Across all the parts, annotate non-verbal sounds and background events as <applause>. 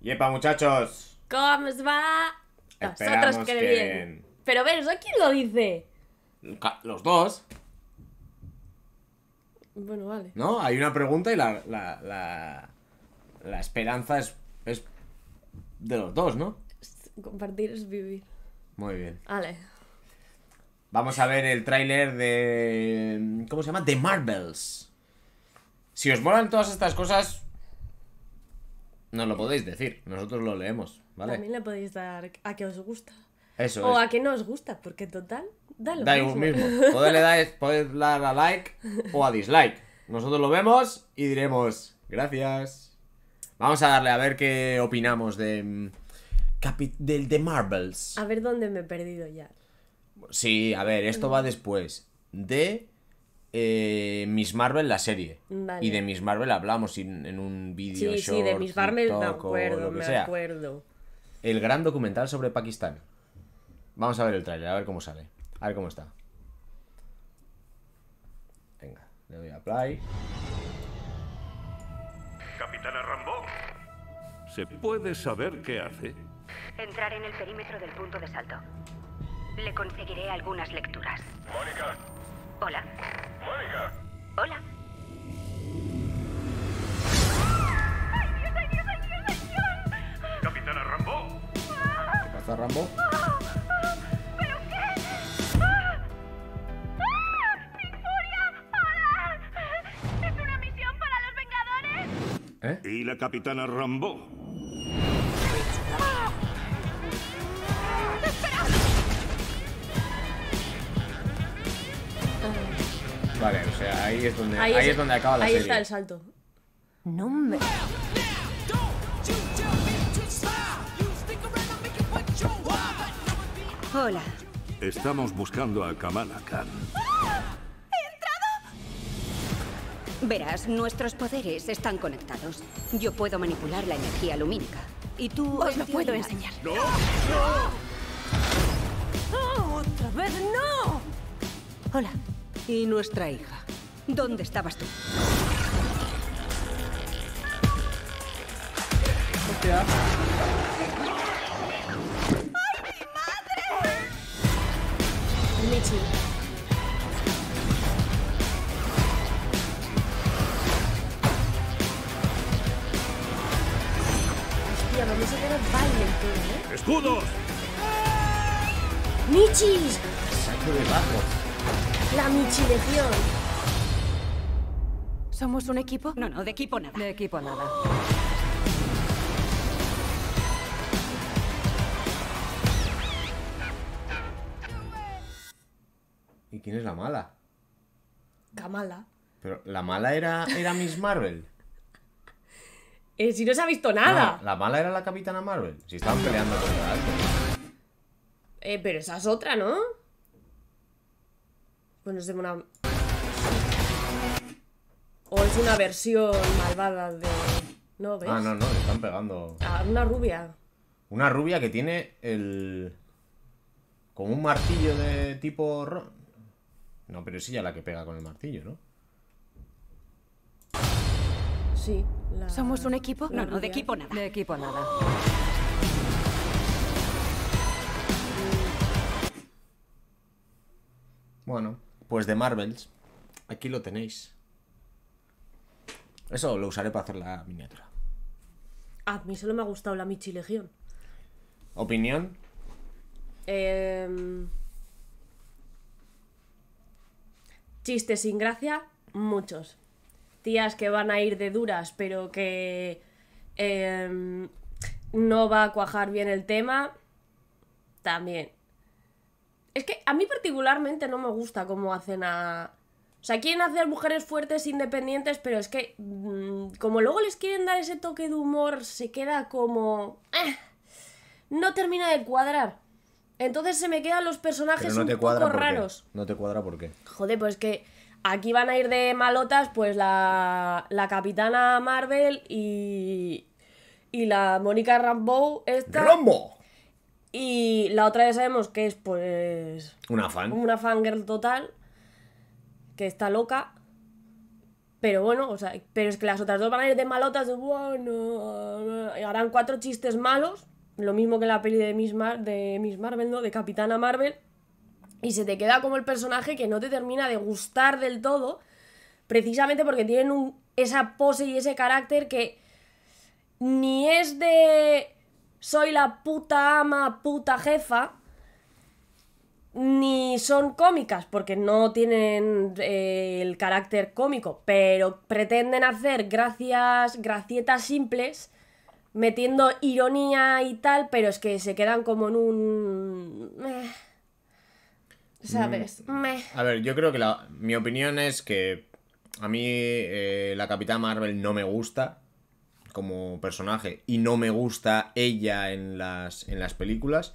Yepa, muchachos. ¿Cómo os va? Esperamos que, Pero ver, a quién lo dice? Los dos. Bueno, vale. ¿No? Hay una pregunta y la, la, la, esperanza es, es de los dos, ¿no? Compartir es vivir. Muy bien. Vale. Vamos a ver el tráiler de... ¿Cómo se llama? de Marvels. Si os molan todas estas cosas, no lo podéis decir, nosotros lo leemos, ¿vale? También le podéis dar a que os gusta. o a que no os gusta, porque total, da lo da mismo. Podéis dar a like o a dislike. Nosotros lo vemos y diremos gracias. Vamos a darle a ver qué opinamos de mm, del de Marvels. A ver dónde me he perdido ya. Sí, a ver, esto va después de eh, Miss Marvel la serie. Y de Miss Marvel hablamos en un vídeo. Sí, sí, de Miss Marvel me acuerdo, me acuerdo. El gran documental sobre Pakistán. Vamos a ver el tráiler, a ver cómo sale. A ver cómo está. Venga, le doy a play. Capitana Rambo. ¿Se puede saber qué hace? Entrar en el perímetro del punto de salto. Le conseguiré algunas lecturas. Mónica, Hola. Hola. ¡Ay, Dios, ay, Dios, ay, Dios, ay, Dios! Capitana Rambo. ¿Qué pasa, Rambo? ¿Pero qué? ¡Hola! ¡Ah! ¡Ah! ¡Es una misión para los Vengadores! ¿Eh? ¿Y la Capitana Rambo? sea, ahí es donde, ahí, es, donde acaba la serie. Ahí está el salto. No me... Hola. Estamos buscando a Kamala Khan. ¡He ¡Ah! entrado! Verás, nuestros poderes están conectados. Yo puedo manipular la energía lumínica. Y tú... Os lo puedo enseñar. ¡No! ¡No! ¡Otra vez no! Hola. ¿Y nuestra hija? ¿Dónde estabas tú? Hostia. ¡Ay, mi madre! ¡Nichi! Hostia, vamos a tener baile todo, ¿eh? ¡Escudos! ¡Nichi! Saco de bajo. La michileción. ¿Somos un equipo? No, no, de equipo nada. De equipo nada. ¿Y quién es la mala? Kamala. Pero la mala era, era Miss Marvel. <laughs> Eh, si no se ha visto nada. la mala era la Capitana Marvel. Si estaban peleando contra algo. Eh, pero esa es otra, ¿no? Bueno, pues es de una. O es una versión malvada de. ¿No Ah, no, no, le están pegando. A ah, una rubia. Una rubia que tiene el. con un martillo de tipo. No, pero es ella la que pega con el martillo, ¿no? Sí. ¿Somos un equipo? no, no, de equipo nada. De equipo nada. Bueno, pues de Marvels. Aquí lo tenéis. Eso lo usaré para hacer la miniatura. A mí solo me ha gustado la Michi Legión. ¿Opinión? Em, chistes sin gracia, muchos. Tías que van a ir de duras, pero que em, no va a cuajar bien el tema, también. Es que a mí particularmente no me gusta cómo hacen a, o sea, quieren hacer mujeres fuertes, independientes, pero es que mm, como luego les quieren dar ese toque de humor, se queda como... Ah, no termina de cuadrar. Entonces se me quedan los personajes un poco raros. No te cuadra por qué. Joder, pues que aquí van a ir de malotas pues la, la capitana Marvel y, y la Mónica Rambo esta. ¡Rambo! Y la otra ya sabemos que es pues... Una fan. Una fangirl total que está loca. Pero bueno, o sea, pero es que las otras dos van a ir de malotas de bueno. Eh, harán cuatro chistes malos. Lo mismo que la peli de Miss, de Miss Marvel, ¿no? De Capitana Marvel. Y se te queda como el personaje que no te termina de gustar del todo. Precisamente porque tienen esa pose y ese carácter que ni es de soy la puta ama, puta jefa, ni son cómicas porque no tienen eh, el carácter cómico, pero pretenden hacer gracias, gracietas simples metiendo ironía y tal, pero es que se quedan como en un... ¿Sabes? Mm. A ver, yo creo que la... mi opinión es que a mí eh, la Capitana Marvel no me gusta como personaje y no me gusta ella en las películas.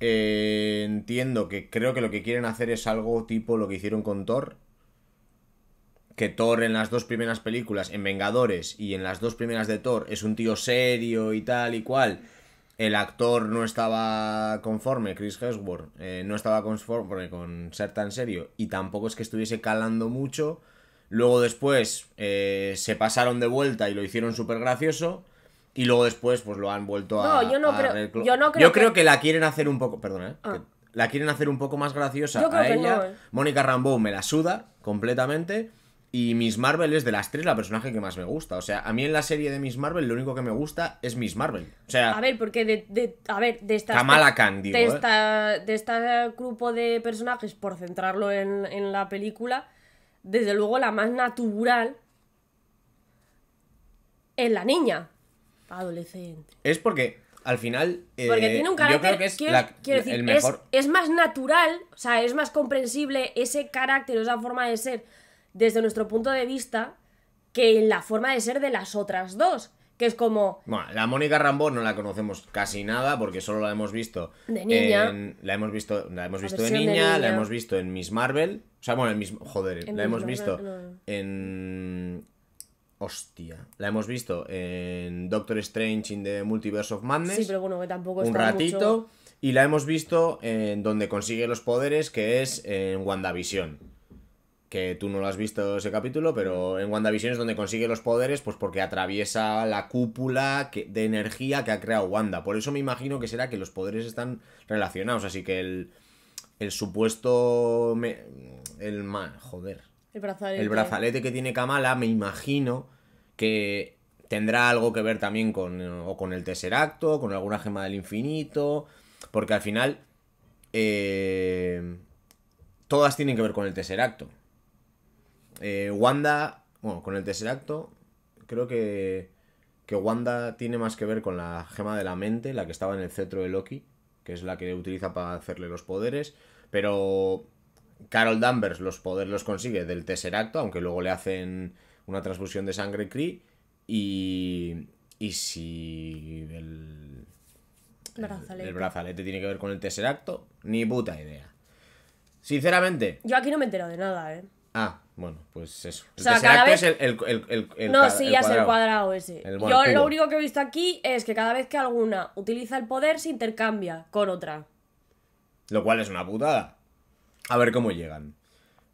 Eh, entiendo que creo que lo que quieren hacer es algo tipo lo que hicieron con Thor. Que Thor en las dos primeras películas, en Vengadores y en las dos primeras de Thor, es un tío serio y tal y cual. El actor no estaba conforme, Chris Hemsworth, eh, no estaba conforme con ser tan serio y tampoco es que estuviese calando mucho. Luego después eh, se pasaron de vuelta y lo hicieron súper gracioso. Y luego después, pues lo han vuelto a. No, yo no, creo, yo creo. que... la quieren hacer un poco. Perdón, ¿eh? Ah. La quieren hacer un poco más graciosa a ella. Eh. Mónica Rambeau me la suda completamente. Y Miss Marvel es de las tres la personaje que más me gusta. O sea, a mí en la serie de Miss Marvel lo único que me gusta es Miss Marvel. O sea. A ver, porque de. a ver, de ¿eh? esta. Kamala Khan, De, esta, este grupo de personajes, por centrarlo en, en la película, desde luego la más natural es la niña adolescente. Es porque al final. porque eh, tiene un carácter. Yo creo que es, quiero decir, el mejor... es, más natural, o sea, es más comprensible ese carácter, esa forma de ser desde nuestro punto de vista que la forma de ser de las otras dos. Que es como. Bueno, la Mónica Rambó no la conocemos casi nada porque solo la hemos visto. De niña. la hemos visto, la hemos visto de, niña, la hemos visto en Miss Marvel. O sea, bueno, en Miss. Joder, la hemos visto en Hostia. La hemos visto en Doctor Strange in the Multiverse of Madness. Sí, pero bueno, que tampoco Un ratito. Y la hemos visto en donde consigue los poderes, que es en WandaVision. Que tú no lo has visto ese capítulo, pero en WandaVision es donde consigue los poderes, pues porque atraviesa la cúpula que, de energía que ha creado Wanda. Por eso me imagino que será que los poderes están relacionados. Así que el, el supuesto. el mal. Joder. El brazalete. que tiene Kamala, me imagino que tendrá algo que ver también con, o con el Tesseracto, con alguna gema del infinito, porque al final eh, todas tienen que ver con el Tesseracto. Eh, Wanda, bueno, con el Tesseracto, creo que, que Wanda tiene más que ver con la gema de la mente, la que estaba en el cetro de Loki, que es la que utiliza para hacerle los poderes, pero Carol Danvers los poderes los consigue del Tesseracto, aunque luego le hacen una transfusión de sangre Cree. Y, y si el, brazalete. tiene que ver con el Tesseracto, ni puta idea. Sinceramente. Yo aquí no me entero de nada, ¿eh? Ah, bueno, pues eso. el cada es el, el, No, sí, ya es el cuadrado ese. Yo lo único que he visto aquí es que cada vez que alguna utiliza el poder se intercambia con otra. Lo cual es una putada. A ver cómo llegan.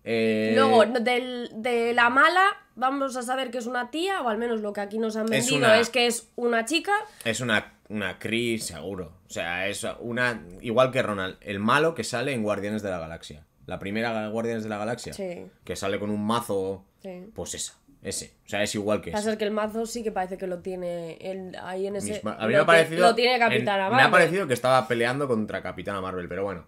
Eh, Luego, de la mala, vamos a saber que es una tía, o al menos lo que aquí nos han vendido es, que es una chica. Es una, una seguro. O sea, es una. Igual que Ronald, el malo que sale en Guardianes de la Galaxia. La primera Guardianes de la Galaxia. Que sale con un mazo. Pues esa. Ese, o sea, es igual que que el mazo sí que parece que lo tiene ahí en ese. parecido. Lo tiene Capitana Marvel. Me ha parecido que estaba peleando contra Capitana Marvel, pero bueno.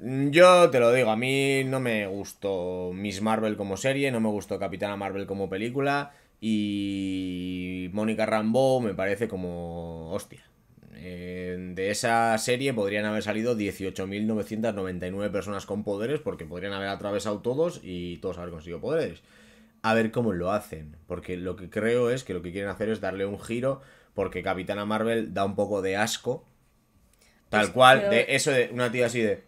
Mm, yo te lo digo, a mí no me gustó Miss Marvel como serie, no me gustó Capitana Marvel como película y Mónica Rambeau me parece como hostia. Eh, de esa serie podrían haber salido 18.999 personas con poderes porque podrían haber atravesado todos y todos haber conseguido poderes. A ver cómo lo hacen, porque lo que creo es que lo que quieren hacer es darle un giro porque Capitana Marvel da un poco de asco. Tal pues cual, de eso de una tía así de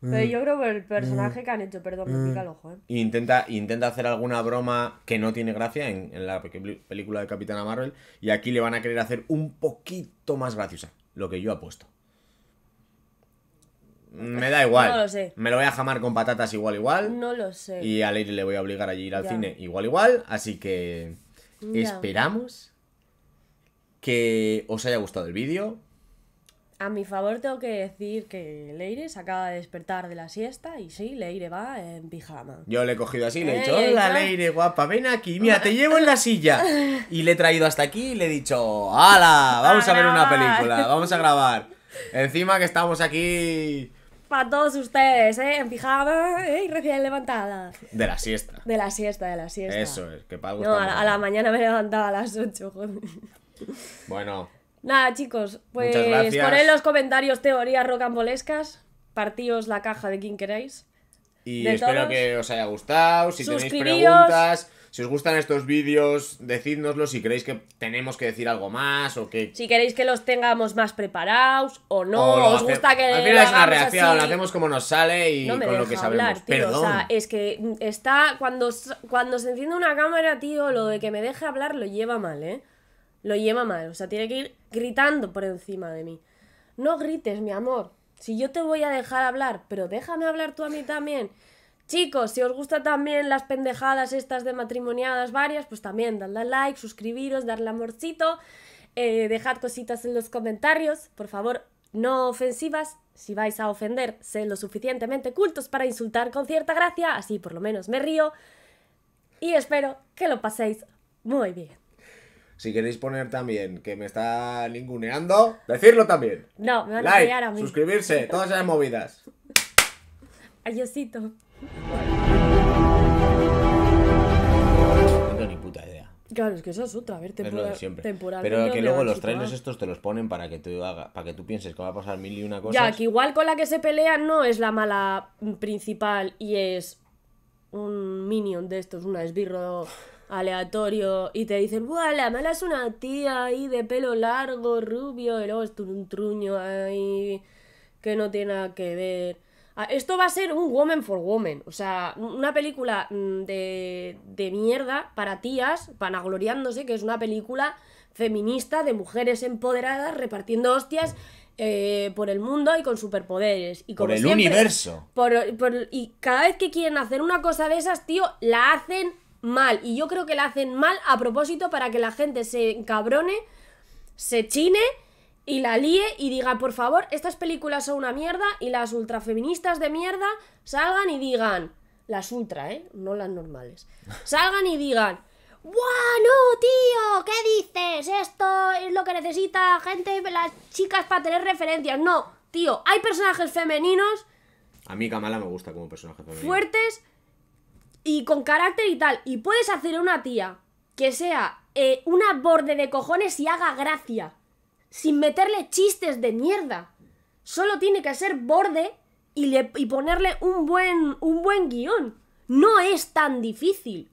pero mm. yo creo que el personaje mm. que han hecho, perdón, me pica el mm. ojo, ¿eh? Intenta, intenta hacer alguna broma que no tiene gracia en, la película de Capitana Marvel. Y aquí le van a querer hacer un poquito más graciosa. Lo que yo apuesto. Me da igual. No lo sé. Me lo voy a jamar con patatas igual, igual. No lo sé. Y a Leire le voy a obligar a ir al cine igual, igual. Así que esperamos que os haya gustado el vídeo a mi favor tengo que decir que Leire se acaba de despertar de la siesta y sí, Leire va en pijama. Yo le he cogido así, le he eh, dicho, hola Leire, guapa, ven aquí, mira, te llevo en la silla. <laughs> Y le he traído hasta aquí y le he dicho, ¡hala! Vamos a, ver una película, vamos a grabar. Encima que estamos aquí... Para todos ustedes, ¿eh? En pijama eh, y recién levantada. De la siesta. De la siesta, de la siesta. Eso es, que para No, a la, a la mañana me levantaba a las 8, joder. Bueno, Nada, chicos, pues poned en los comentarios teorías rocambolescas, partíos la caja de quien queráis. Y espero que os haya gustado, si tenéis preguntas, si os gustan estos vídeos, decídnoslo, si creéis que tenemos que decir algo más o que... Si queréis que los tengamos más preparados o no, os gusta que... Al final es una reacción, lo hacemos como nos sale y con lo que sabemos. Hablar, tío, O sea, es que está... Cuando, cuando se enciende una cámara, tío, lo de que me deje hablar lo lleva mal, ¿eh? Lo lleva mal, o sea, tiene que ir gritando por encima de mí. No grites, mi amor. Si yo te voy a dejar hablar, pero déjame hablar tú a mí también. Chicos, si os gustan también las pendejadas estas de matrimoniadas varias, pues también dadle like, suscribiros, darle amorcito, eh, dejad cositas en los comentarios, por favor, no ofensivas. Si vais a ofender, sed lo suficientemente cultos para insultar con cierta gracia, así por lo menos me río. Y espero que lo paséis muy bien. Si queréis poner también que me está ninguneando, decirlo también. No, me van like, a suscribirse, todas esas movidas. Adiósito. No tengo ni puta idea. Claro, es que eso es otra, a ver, temporal, Pero que luego los trailers estos te los ponen para que tú para que tú pienses que va a pasar mil y una cosa. Ya, que igual con la que se pelea no es la mala principal y es un minion de estos, una esbirro aleatorio y te dicen, ¡buah, la mala es una tía ahí de pelo largo, rubio, y luego es un truño ahí que no tiene nada que ver. Ah, esto va a ser un Woman for Woman, o sea, una película mm, de, mierda para tías, panagloriándose, que es una película feminista de mujeres empoderadas repartiendo hostias eh, por el mundo y con superpoderes. Y por el universo. y cada vez que quieren hacer una cosa de esas, tío, la hacen mal. Y yo creo que la hacen mal a propósito para que la gente se encabrone, se chine y la líe y diga, por favor, estas películas son una mierda y las ultrafeministas de mierda salgan y digan, las ultra, ¿eh? No las normales. <laughs> Salgan y digan, ¡Buah, no, tío! ¿Qué dices? Esto es lo que necesita gente, las chicas para tener referencias. No, tío, hay personajes femeninos. A mí Kamala me gusta como personaje femenino. Fuertes y con carácter y tal. Y puedes hacer una tía que sea eh, una borde de cojones y haga gracia. Sin meterle chistes de mierda. Solo tiene que ser borde y, le, y ponerle un buen, un buen guión. No es tan difícil.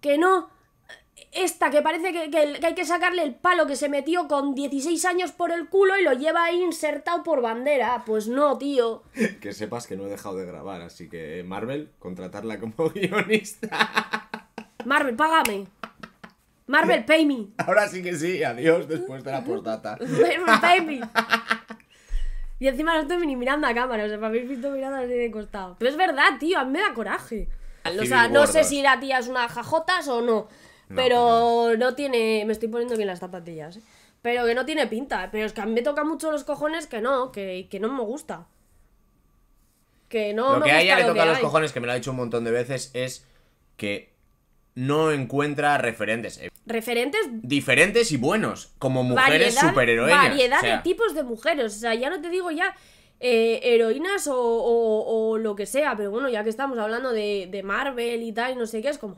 Que no, esta que parece que, hay que sacarle el palo que se metió con 16 años por el culo y lo lleva insertado por bandera. Pues no, tío. <laughs> Que sepas que no he dejado de grabar, así que eh, Marvel, contratarla como <laughs> guionista. Marvel, págame. Marvel, pay me. <laughs> Ahora sí que sí, adiós después de la postdata. Marvel, pay me. Y encima no estoy ni mirando a cámara, o sea, me habéis visto mirando así de costado. Pero es verdad, tío, a mí me da coraje. O sea, no sé si la tía es una jajotas o no pero no. tiene. Me estoy poniendo bien las zapatillas. ¿eh? Pero que no tiene pinta. Pero es que a mí me toca mucho los cojones que no, que, que no me gusta. Que no lo que a ella le toca los cojones, que me lo ha dicho un montón de veces, es que no encuentra referentes. Eh. Referentes. Diferentes y buenos, como mujeres variedad, Variedad de tipos de mujeres. O sea, ya no te digo ya eh, heroínas o, o, lo que sea, pero bueno, ya que estamos hablando de, de Marvel y tal, y no sé qué, es como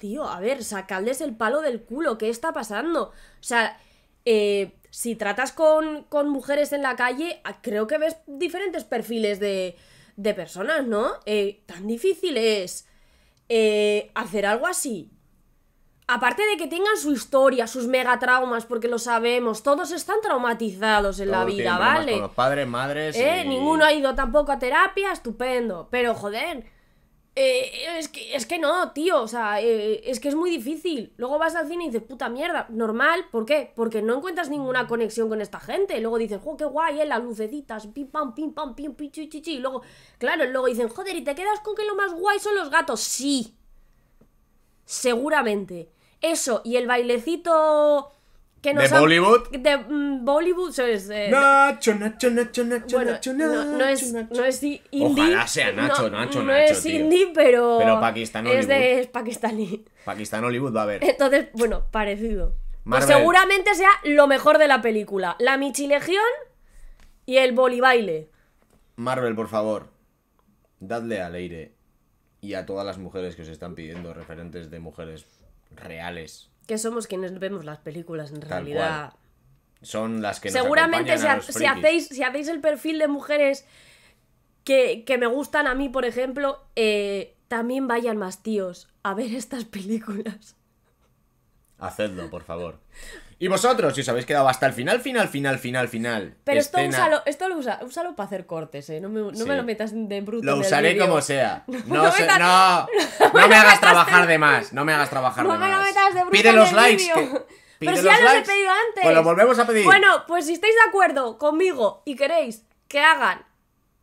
tío, a ver, sacadles el palo del culo, ¿qué está pasando? O sea, eh, si tratas con, mujeres en la calle, ah, creo que ves diferentes perfiles de, de personas, ¿no? Eh, tan difícil es eh, hacer algo así. Aparte de que tengan su historia, sus megatraumas, porque lo sabemos, todos están traumatizados en la vida, ¿vale? Con padres, madres. Ninguno ha ido tampoco a terapia, estupendo. Pero joder, eh, es, que, es que no, tío, o sea, eh, es que es muy difícil. Luego vas al cine y dices, puta mierda, normal, ¿por qué? Porque no encuentras ninguna conexión con esta gente. Luego dices, jo, qué guay, eh, las lucecitas, pim, pam, pim, pam, pim, pim, chi, chi. luego, claro, luego dicen, joder, ¿y te quedas con que lo más guay son los gatos? Sí, seguramente. Eso, y el bailecito que nos ¿De han... Bollywood? De mm, Bollywood, es, Eh, Nacho, Nacho, Nacho, Nacho, bueno, Nacho, Nacho, no, no es, Nacho. No es indie. Ojalá sea Nacho, no, Nacho, Nacho. No es tío. indie, pero. Pero Pakistán Hollywood. Es de pakistaní. Pakistán Hollywood va a haber. Entonces, bueno, parecido. Pues seguramente sea lo mejor de la película: la Michilegión y el Bolibaile. Marvel, por favor, dadle al aire y a todas las mujeres que os están pidiendo referentes de mujeres reales que somos quienes vemos las películas en realidad. Son las que nos Seguramente si, hacéis, si hacéis el perfil de mujeres que, me gustan a mí, por ejemplo, eh, también vayan más tíos a ver <laughs> estas películas. Hacedlo, por favor. Y vosotros, si os habéis quedado hasta el final, final, final, final, final. Pero esto, úsalo, lo usa, úsalo para hacer cortes, ¿eh? No me, lo metas de bruto. Lo usaré como sea. No, me hagas trabajar de más. No me hagas trabajar de más. lo metas de bruto. Pide los likes. Pero si ya los, he pedido antes. Pues lo volvemos a pedir. Bueno, pues si estáis de acuerdo conmigo y queréis que hagan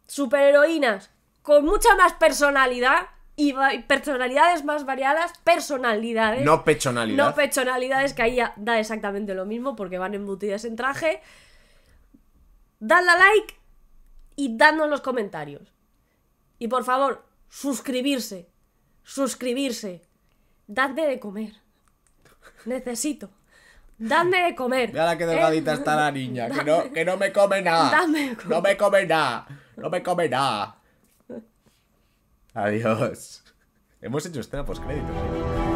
superheroínas con mucha más personalidad, y, personalidades más variadas, personalidades. No pechonalidades. No pechonalidades, que ahí da exactamente lo mismo porque van embutidas en traje. Dadle a like y dadnos los comentarios. Y por favor, suscribirse. Suscribirse. Dadme de comer. Necesito. Dadme de comer. Mira la que ¿Eh? delgadita está la niña, que no, que no me come nada. No me come nada. No me come nada. Adiós. Hemos hecho escena post créditos.